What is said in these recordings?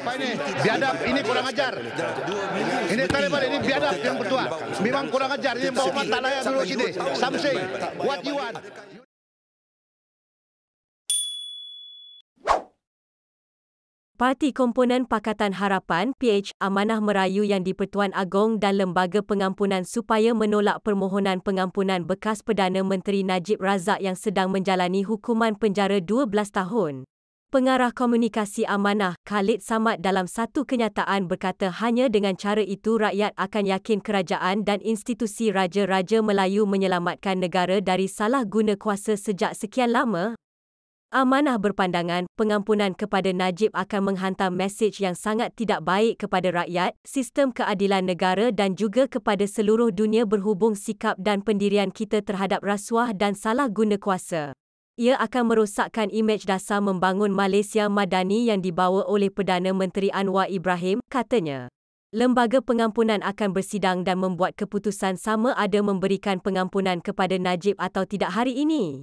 apa ini? Biadab ini kurang ajar. Ini Taliban ini biadab yang bertuah. Memang kurang ajar. Ini bawa mata layak dulu sini. Something. What you want? Parti Komponen Pakatan Harapan PH amanah merayu yang di-Pertuan Agong dan Lembaga Pengampunan supaya menolak permohonan pengampunan bekas Perdana Menteri Najib Razak yang sedang menjalani hukuman penjara 12 tahun. Pengarah Komunikasi Amanah Khalid Samad dalam satu kenyataan berkata hanya dengan cara itu rakyat akan yakin kerajaan dan institusi raja-raja Melayu menyelamatkan negara dari salah guna kuasa sejak sekian lama. Amanah berpandangan pengampunan kepada Najib akan menghantar mesej yang sangat tidak baik kepada rakyat, sistem keadilan negara dan juga kepada seluruh dunia berhubung sikap dan pendirian kita terhadap rasuah dan salah guna kuasa ia akan merosakkan imej dasar membangun Malaysia Madani yang dibawa oleh Perdana Menteri Anwar Ibrahim, katanya. Lembaga pengampunan akan bersidang dan membuat keputusan sama ada memberikan pengampunan kepada Najib atau tidak hari ini.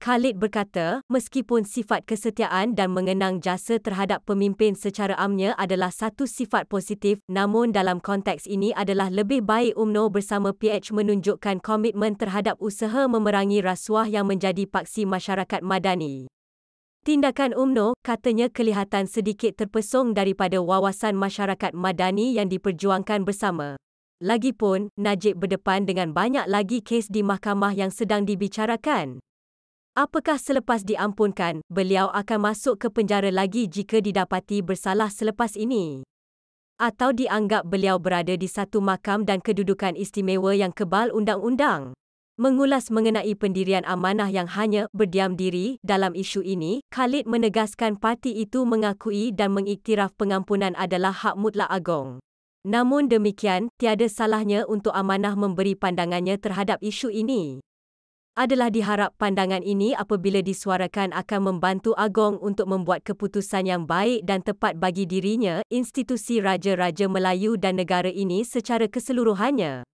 Khalid berkata, meskipun sifat kesetiaan dan mengenang jasa terhadap pemimpin secara amnya adalah satu sifat positif, namun dalam konteks ini adalah lebih baik UMNO bersama PH menunjukkan komitmen terhadap usaha memerangi rasuah yang menjadi paksi masyarakat madani. Tindakan UMNO, katanya kelihatan sedikit terpesong daripada wawasan masyarakat madani yang diperjuangkan bersama. Lagipun, Najib berdepan dengan banyak lagi kes di mahkamah yang sedang dibicarakan. Apakah selepas diampunkan, beliau akan masuk ke penjara lagi jika didapati bersalah selepas ini? Atau dianggap beliau berada di satu makam dan kedudukan istimewa yang kebal undang-undang? Mengulas mengenai pendirian amanah yang hanya berdiam diri dalam isu ini, Khalid menegaskan parti itu mengakui dan mengiktiraf pengampunan adalah hak mutlak agong. Namun demikian, tiada salahnya untuk amanah memberi pandangannya terhadap isu ini adalah diharap pandangan ini apabila disuarakan akan membantu Agong untuk membuat keputusan yang baik dan tepat bagi dirinya, institusi Raja-Raja Melayu dan negara ini secara keseluruhannya.